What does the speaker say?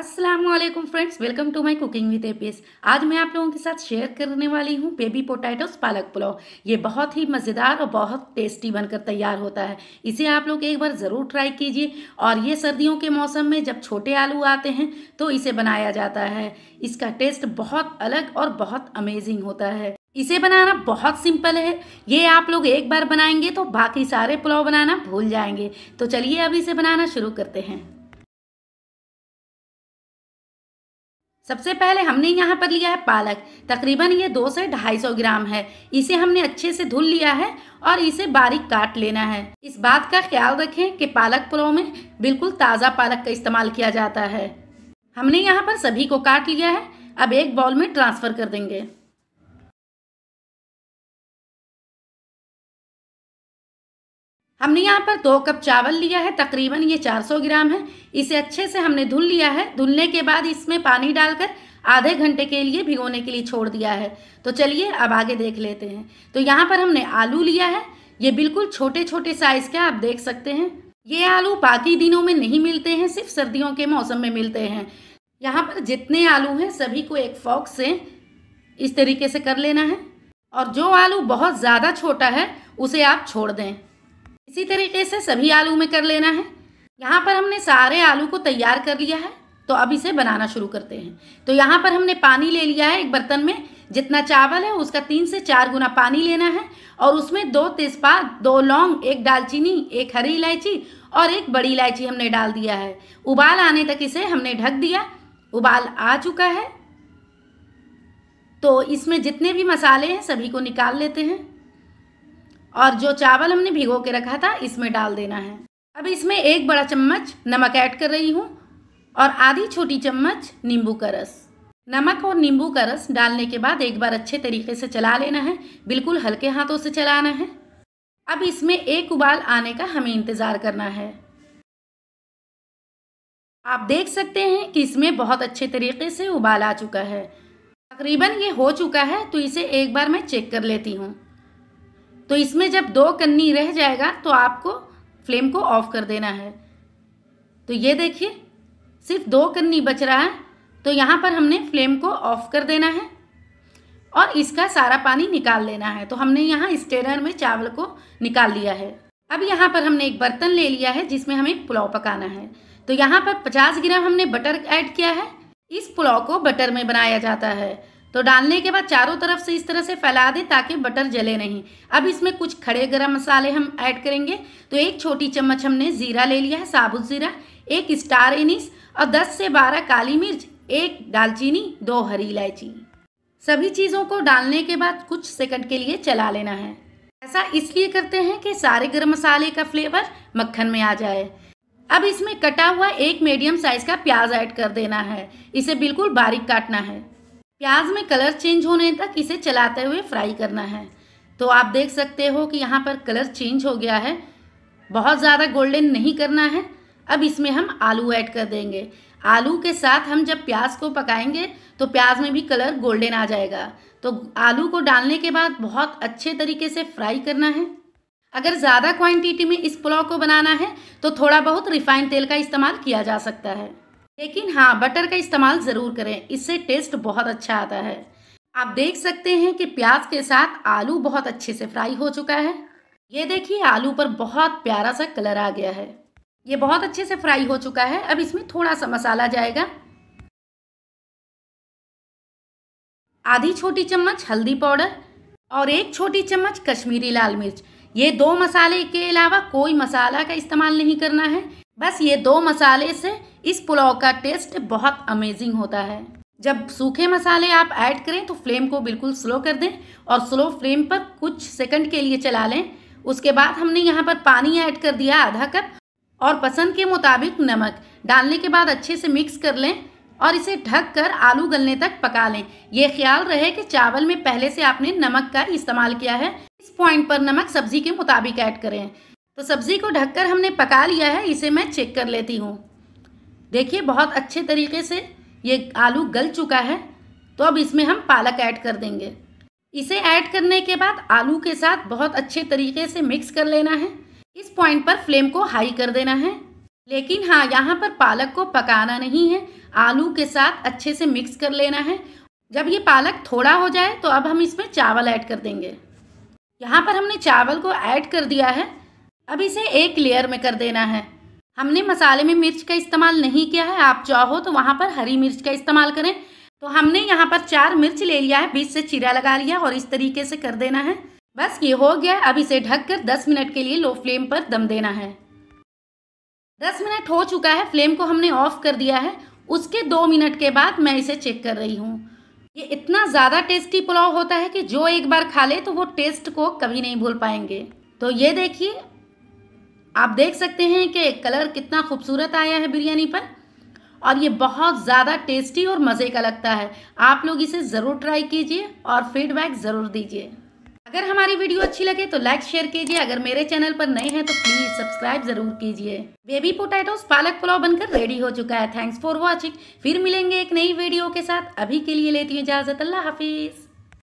Aslam friends welcome to my cooking with APS आज मैं आप लोगों के साथ शेयर करने वाली हूँ बेबी पोटैटोस पालक पुलाव ये बहुत ही मज़ेदार और बहुत टेस्टी बनकर तैयार होता है इसे आप लोग एक बार ज़रूर ट्राई कीजिए और ये सर्दियों के मौसम में जब छोटे आलू आते हैं तो इसे बनाया जाता है इसका टेस्ट बहुत अलग और बहुत अमेजिंग होता है इसे बनाना बहुत सिंपल है ये आप लोग एक बार बनाएंगे तो बाकी सारे पुलाव बनाना भूल जाएंगे तो चलिए अब इसे बनाना शुरू करते हैं सबसे पहले हमने यहाँ पर लिया है पालक तकरीबन ये दो से ढाई सौ ग्राम है इसे हमने अच्छे से धुल लिया है और इसे बारीक काट लेना है इस बात का ख्याल रखें कि पालक पुलाव में बिल्कुल ताज़ा पालक का इस्तेमाल किया जाता है हमने यहाँ पर सभी को काट लिया है अब एक बाउल में ट्रांसफ़र कर देंगे हमने यहाँ पर दो कप चावल लिया है तकरीबन ये 400 ग्राम है इसे अच्छे से हमने धुल लिया है धुलने के बाद इसमें पानी डालकर आधे घंटे के लिए भिगोने के लिए छोड़ दिया है तो चलिए अब आगे देख लेते हैं तो यहाँ पर हमने आलू लिया है ये बिल्कुल छोटे छोटे साइज़ का आप देख सकते हैं ये आलू बाकी दिनों में नहीं मिलते हैं सिर्फ सर्दियों के मौसम में मिलते हैं यहाँ पर जितने आलू हैं सभी को एक फॉक से इस तरीके से कर लेना है और जो आलू बहुत ज़्यादा छोटा है उसे आप छोड़ दें इसी तरीके से सभी आलू में कर लेना है यहाँ पर हमने सारे आलू को तैयार कर लिया है तो अब इसे बनाना शुरू करते हैं तो यहाँ पर हमने पानी ले लिया है एक बर्तन में जितना चावल है उसका तीन से चार गुना पानी लेना है और उसमें दो तेज़पात दो लौंग एक दालचीनी एक हरी इलायची और एक बड़ी इलायची हमने डाल दिया है उबाल आने तक इसे हमने ढक दिया उबाल आ चुका है तो इसमें जितने भी मसाले हैं सभी को निकाल लेते हैं और जो चावल हमने भिगो के रखा था इसमें डाल देना है अब इसमें एक बड़ा चम्मच नमक ऐड कर रही हूँ और आधी छोटी चम्मच नींबू का रस नमक और नींबू का रस डालने के बाद एक बार अच्छे तरीके से चला लेना है बिल्कुल हल्के हाथों से चलाना है अब इसमें एक उबाल आने का हमें इंतज़ार करना है आप देख सकते हैं कि इसमें बहुत अच्छे तरीके से उबाल आ चुका है तकरीबन ये हो चुका है तो इसे एक बार मैं चेक कर लेती हूँ तो इसमें जब दो कन्नी रह जाएगा तो आपको फ्लेम को ऑफ कर देना है तो ये देखिए सिर्फ दो कन्नी बच रहा है तो यहाँ पर हमने फ्लेम को ऑफ कर देना है और इसका सारा पानी निकाल लेना है तो हमने यहाँ स्टेनर में चावल को निकाल लिया है अब यहाँ पर हमने एक बर्तन ले लिया है जिसमें हमें पुलाव पकाना है तो यहाँ पर 50 ग्राम हमने बटर ऐड किया है इस पुलाव को बटर में बनाया जाता है तो डालने के बाद चारों तरफ से इस तरह से फैला दें ताकि बटर जले नहीं अब इसमें कुछ खड़े गरम मसाले हम ऐड करेंगे तो एक छोटी चम्मच हमने ज़ीरा ले लिया है साबुत ज़ीरा एक स्टार एनिस और 10 से 12 काली मिर्च एक दालचीनी दो हरी इलायची सभी चीज़ों को डालने के बाद कुछ सेकंड के लिए चला लेना है ऐसा इसलिए करते हैं कि सारे गर्म मसाले का फ्लेवर मक्खन में आ जाए अब इसमें कटा हुआ एक मीडियम साइज़ का प्याज ऐड कर देना है इसे बिल्कुल बारीक काटना है प्याज में कलर चेंज होने तक इसे चलाते हुए फ्राई करना है तो आप देख सकते हो कि यहाँ पर कलर चेंज हो गया है बहुत ज़्यादा गोल्डन नहीं करना है अब इसमें हम आलू ऐड कर देंगे आलू के साथ हम जब प्याज को पकाएंगे तो प्याज में भी कलर गोल्डन आ जाएगा तो आलू को डालने के बाद बहुत अच्छे तरीके से फ्राई करना है अगर ज़्यादा क्वांटिटी में इस पुलाव को बनाना है तो थोड़ा बहुत रिफाइंड तेल का इस्तेमाल किया जा सकता है लेकिन हाँ बटर का इस्तेमाल ज़रूर करें इससे टेस्ट बहुत अच्छा आता है आप देख सकते हैं कि प्याज के साथ आलू बहुत अच्छे से फ्राई हो चुका है ये देखिए आलू पर बहुत प्यारा सा कलर आ गया है ये बहुत अच्छे से फ्राई हो चुका है अब इसमें थोड़ा सा मसाला जाएगा आधी छोटी चम्मच हल्दी पाउडर और एक छोटी चम्मच कश्मीरी लाल मिर्च ये दो मसाले के अलावा कोई मसाला का इस्तेमाल नहीं करना है बस ये दो मसाले से इस पुलाव का टेस्ट बहुत अमेजिंग होता है जब सूखे मसाले आप ऐड करें तो फ्लेम को बिल्कुल स्लो कर दें और स्लो फ्लेम पर कुछ सेकंड के लिए चला लें उसके बाद हमने यहाँ पर पानी ऐड कर दिया आधा कप और पसंद के मुताबिक नमक डालने के बाद अच्छे से मिक्स कर लें और इसे ढक कर आलू गलने तक पका लें ये ख्याल रहे कि चावल में पहले से आपने नमक का इस्तेमाल किया है इस पॉइंट पर नमक सब्जी के मुताबिक ऐड करें तो सब्ज़ी को ढककर हमने पका लिया है इसे मैं चेक कर लेती हूँ देखिए बहुत अच्छे तरीके से ये आलू गल चुका है तो अब इसमें हम पालक ऐड कर देंगे इसे ऐड करने के बाद आलू के साथ बहुत अच्छे तरीके से मिक्स कर लेना है इस पॉइंट पर फ्लेम को हाई कर देना है लेकिन हाँ यहाँ पर पालक को पकाना नहीं है आलू के साथ अच्छे से मिक्स कर लेना है जब ये पालक थोड़ा हो जाए तो अब हम इसमें चावल ऐड कर देंगे यहाँ पर हमने चावल को ऐड कर दिया है अब इसे एक लेयर में कर देना है हमने मसाले में मिर्च का इस्तेमाल नहीं किया है आप चाहो तो वहाँ पर हरी मिर्च का इस्तेमाल करें तो हमने यहाँ पर चार मिर्च ले लिया है बीच से चीरा लगा लिया और इस तरीके से कर देना है बस ये हो गया अब इसे कर दस मिनट के लिए लो फ्लेम पर दम देना है दस मिनट हो चुका है फ्लेम को हमने ऑफ कर दिया है उसके दो मिनट के बाद मैं इसे चेक कर रही हूँ ये इतना ज़्यादा टेस्टी पुलाव होता है कि जो एक बार खा ले तो वो टेस्ट को कभी नहीं भूल पाएंगे तो ये देखिए आप देख सकते हैं कि कलर कितना खूबसूरत आया है बिरयानी पर और ये बहुत ज़्यादा टेस्टी और मज़े का लगता है आप लोग इसे ज़रूर ट्राई कीजिए और फीडबैक ज़रूर दीजिए अगर हमारी वीडियो अच्छी लगे तो लाइक शेयर कीजिए अगर मेरे चैनल पर नए हैं तो प्लीज़ सब्सक्राइब ज़रूर कीजिए बेबी पोटैटोस पालक पुलाव बनकर रेडी हो चुका है थैंक्स फॉर वॉचिंग फिर मिलेंगे एक नई वीडियो के साथ अभी के लिए लेती हूँ इजाज़त अल्लाह हाफिज़